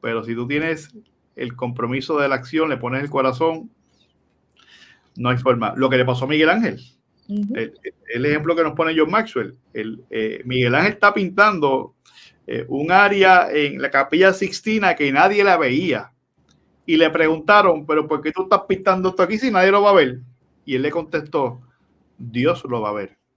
Pero si tú tienes el compromiso de la acción, le pones el corazón, no hay forma. Lo que le pasó a Miguel Ángel, el, ejemplo que nos pone John Maxwell, el, eh, Miguel Ángel está pintando eh, un área en la capilla Sixtina que nadie la veía. Y le preguntaron, pero ¿por qué tú estás pintando esto aquí si nadie lo va a ver? Y él le contestó, Dios lo va a ver.